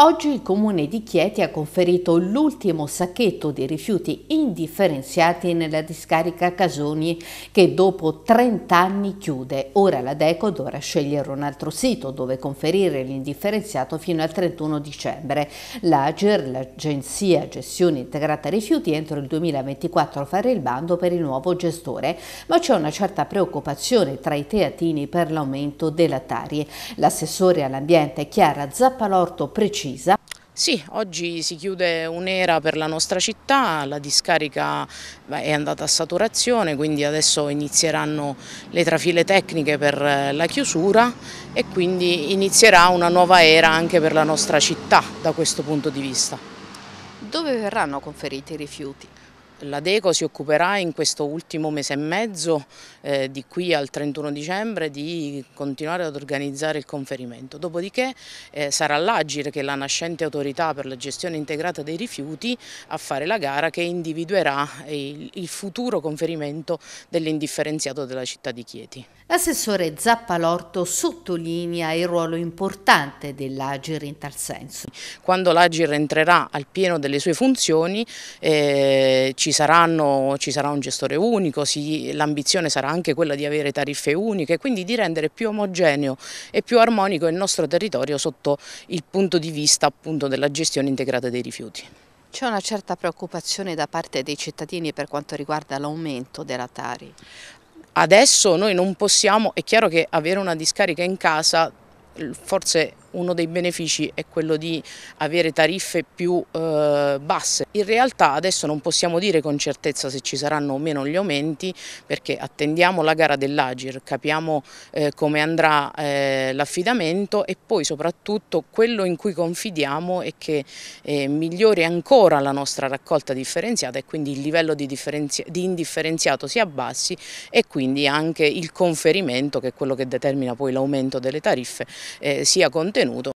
Oggi il comune di Chieti ha conferito l'ultimo sacchetto di rifiuti indifferenziati nella discarica Casoni che dopo 30 anni chiude. Ora la Deco dovrà scegliere un altro sito dove conferire l'indifferenziato fino al 31 dicembre. L'Ager, l'Agenzia Gestione Integrata Rifiuti, entro il 2024 farà il bando per il nuovo gestore, ma c'è una certa preoccupazione tra i teatini per l'aumento della Tari. L'assessore all'ambiente Chiara Zappalorto precisa precisa. Sì, oggi si chiude un'era per la nostra città, la discarica è andata a saturazione, quindi adesso inizieranno le trafile tecniche per eh, la chiusura e quindi inizierà una nuova era anche per la nostra città da questo punto di vista. Dove verranno conferiti i rifiuti? La Deco si occuperà in questo ultimo mese e mezzo, eh, di qui al 31 dicembre, di continuare ad organizzare il conferimento. Dopodiché eh, sarà l'Agir, che è la nascente autorità per la gestione integrata dei rifiuti, a fare la gara che individuerà il, il futuro conferimento dell'indifferenziato della città di Chieti. L'assessore Zappalorto sottolinea il ruolo importante dell'Agir in tal senso. Quando l'Agir entrerà al pieno delle sue funzioni, eh, ci ci, saranno, ci sarà un gestore unico, l'ambizione sarà anche quella di avere tariffe uniche, quindi di rendere più omogeneo e più armonico il nostro territorio sotto il punto di vista appunto della gestione integrata dei rifiuti. C'è una certa preoccupazione da parte dei cittadini per quanto riguarda l'aumento della Tari? Adesso noi non possiamo, è chiaro che avere una discarica in casa forse uno dei benefici è quello di avere tariffe più eh, basse. In realtà adesso non possiamo dire con certezza se ci saranno o meno gli aumenti perché attendiamo la gara dell'Agir, capiamo eh, come andrà eh, l'affidamento e poi soprattutto quello in cui confidiamo è che eh, migliori ancora la nostra raccolta differenziata e quindi il livello di, di indifferenziato si abbassi e quindi anche il conferimento che è quello che determina poi l'aumento delle tariffe eh, sia contenuto contenuto.